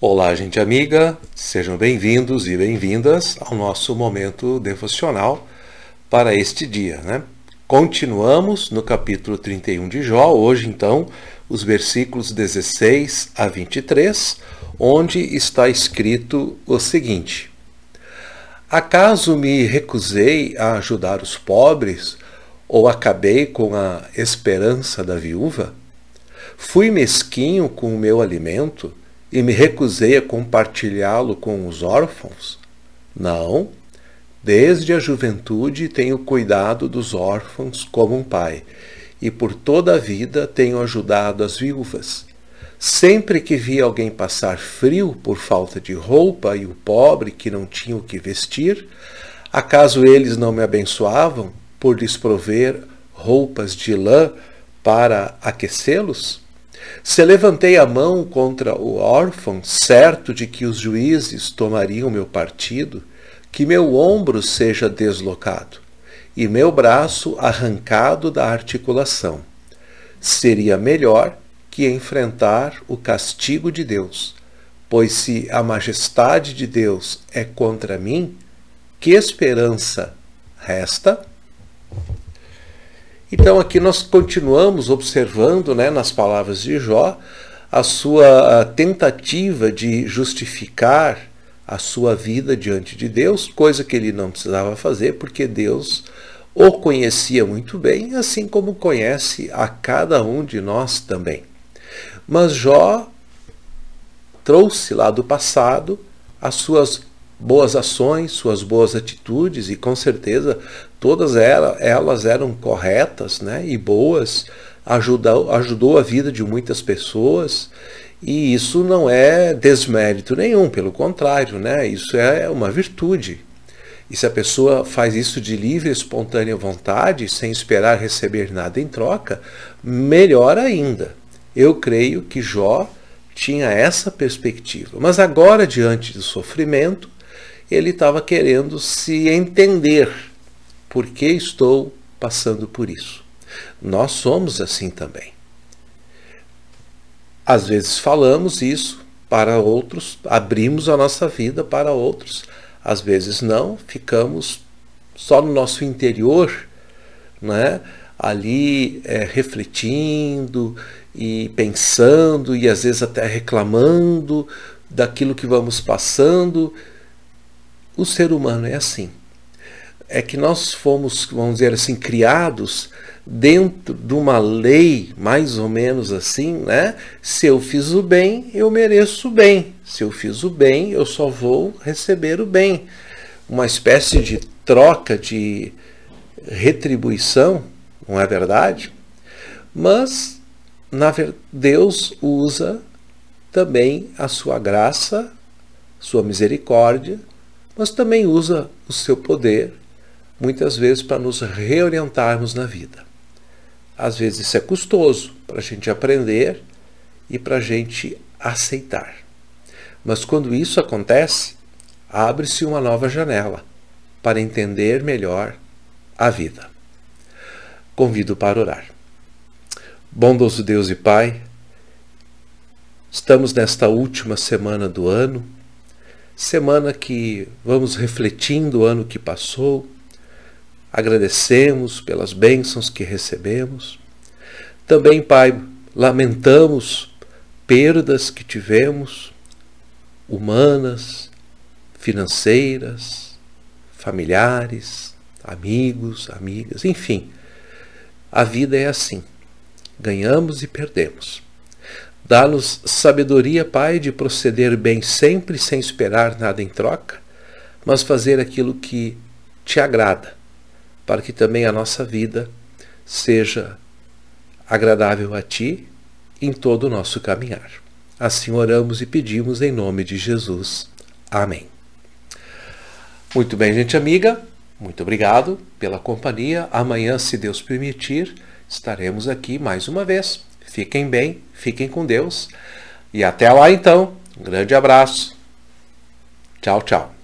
Olá, gente amiga, sejam bem-vindos e bem-vindas ao nosso momento devocional para este dia. Né? Continuamos no capítulo 31 de Jó, hoje então, os versículos 16 a 23, onde está escrito o seguinte: Acaso me recusei a ajudar os pobres, ou acabei com a esperança da viúva? Fui mesquinho com o meu alimento? e me recusei a compartilhá-lo com os órfãos? Não. Desde a juventude tenho cuidado dos órfãos como um pai, e por toda a vida tenho ajudado as viúvas. Sempre que vi alguém passar frio por falta de roupa e o pobre que não tinha o que vestir, acaso eles não me abençoavam por desprover roupas de lã para aquecê-los? Se levantei a mão contra o órfão, certo de que os juízes tomariam meu partido, que meu ombro seja deslocado e meu braço arrancado da articulação. Seria melhor que enfrentar o castigo de Deus, pois se a majestade de Deus é contra mim, que esperança resta? Então aqui nós continuamos observando, né, nas palavras de Jó, a sua tentativa de justificar a sua vida diante de Deus, coisa que ele não precisava fazer, porque Deus o conhecia muito bem, assim como conhece a cada um de nós também. Mas Jó trouxe lá do passado as suas boas ações, suas boas atitudes, e com certeza todas elas, elas eram corretas né, e boas, ajudou, ajudou a vida de muitas pessoas. E isso não é desmérito nenhum, pelo contrário, né? isso é uma virtude. E se a pessoa faz isso de livre, espontânea vontade, sem esperar receber nada em troca, melhor ainda. Eu creio que Jó tinha essa perspectiva. Mas agora, diante do sofrimento, ele estava querendo se entender por que estou passando por isso. Nós somos assim também. Às vezes falamos isso para outros, abrimos a nossa vida para outros, às vezes não, ficamos só no nosso interior, né? ali é, refletindo e pensando e às vezes até reclamando daquilo que vamos passando o ser humano é assim. É que nós fomos, vamos dizer assim, criados dentro de uma lei, mais ou menos assim, né? Se eu fiz o bem, eu mereço o bem. Se eu fiz o bem, eu só vou receber o bem. Uma espécie de troca de retribuição, não é verdade? Mas na Deus usa também a sua graça, sua misericórdia mas também usa o seu poder, muitas vezes, para nos reorientarmos na vida. Às vezes isso é custoso para a gente aprender e para a gente aceitar. Mas quando isso acontece, abre-se uma nova janela para entender melhor a vida. Convido para orar. Bondoso Deus e Pai, estamos nesta última semana do ano Semana que vamos refletindo o ano que passou, agradecemos pelas bênçãos que recebemos. Também, Pai, lamentamos perdas que tivemos, humanas, financeiras, familiares, amigos, amigas, enfim. A vida é assim: ganhamos e perdemos. Dá-nos sabedoria, Pai, de proceder bem sempre sem esperar nada em troca, mas fazer aquilo que te agrada, para que também a nossa vida seja agradável a ti em todo o nosso caminhar. Assim oramos e pedimos em nome de Jesus. Amém. Muito bem, gente amiga, muito obrigado pela companhia. Amanhã, se Deus permitir, estaremos aqui mais uma vez Fiquem bem, fiquem com Deus. E até lá então. Um grande abraço. Tchau, tchau.